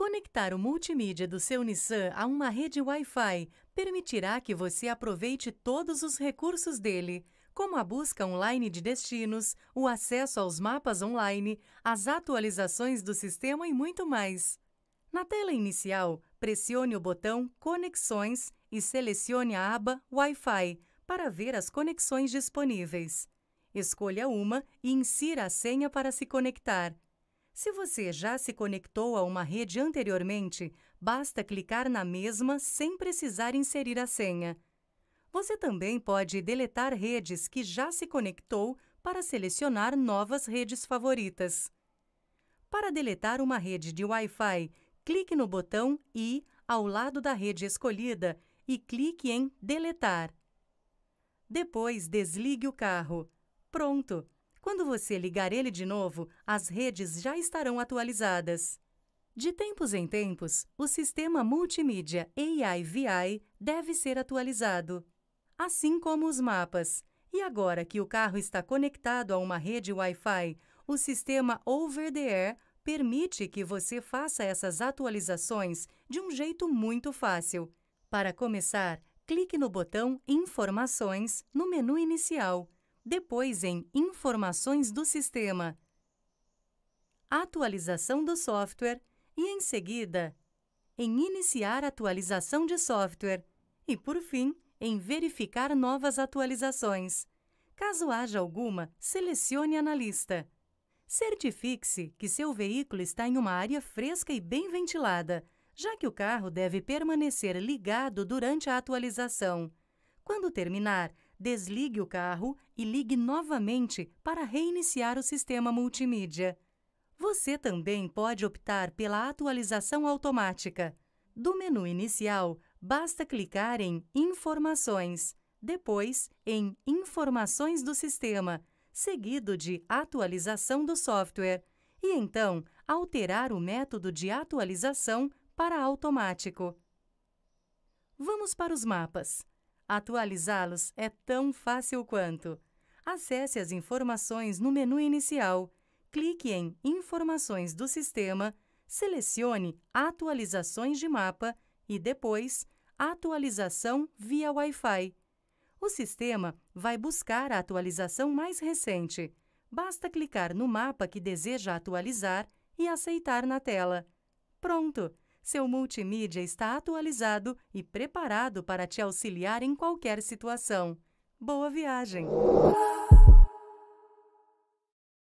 Conectar o multimídia do seu Nissan a uma rede Wi-Fi permitirá que você aproveite todos os recursos dele, como a busca online de destinos, o acesso aos mapas online, as atualizações do sistema e muito mais. Na tela inicial, pressione o botão Conexões e selecione a aba Wi-Fi para ver as conexões disponíveis. Escolha uma e insira a senha para se conectar. Se você já se conectou a uma rede anteriormente, basta clicar na mesma sem precisar inserir a senha. Você também pode deletar redes que já se conectou para selecionar novas redes favoritas. Para deletar uma rede de Wi-Fi, clique no botão I ao lado da rede escolhida e clique em Deletar. Depois, desligue o carro. Pronto! Quando você ligar ele de novo, as redes já estarão atualizadas. De tempos em tempos, o sistema multimídia AI-VI deve ser atualizado, assim como os mapas. E agora que o carro está conectado a uma rede Wi-Fi, o sistema Over the Air permite que você faça essas atualizações de um jeito muito fácil. Para começar, clique no botão Informações no menu inicial depois em Informações do Sistema, Atualização do software e, em seguida, em Iniciar atualização de software e, por fim, em Verificar novas atualizações. Caso haja alguma, selecione lista. Certifique-se que seu veículo está em uma área fresca e bem ventilada, já que o carro deve permanecer ligado durante a atualização. Quando terminar, desligue o carro e ligue novamente para reiniciar o sistema multimídia. Você também pode optar pela atualização automática. Do menu inicial, basta clicar em Informações, depois em Informações do sistema, seguido de Atualização do software, e então alterar o método de atualização para automático. Vamos para os mapas. Atualizá-los é tão fácil quanto. Acesse as informações no menu inicial, clique em Informações do Sistema, selecione Atualizações de mapa e depois Atualização via Wi-Fi. O sistema vai buscar a atualização mais recente. Basta clicar no mapa que deseja atualizar e aceitar na tela. Pronto! seu multimídia está atualizado e preparado para te auxiliar em qualquer situação. Boa viagem!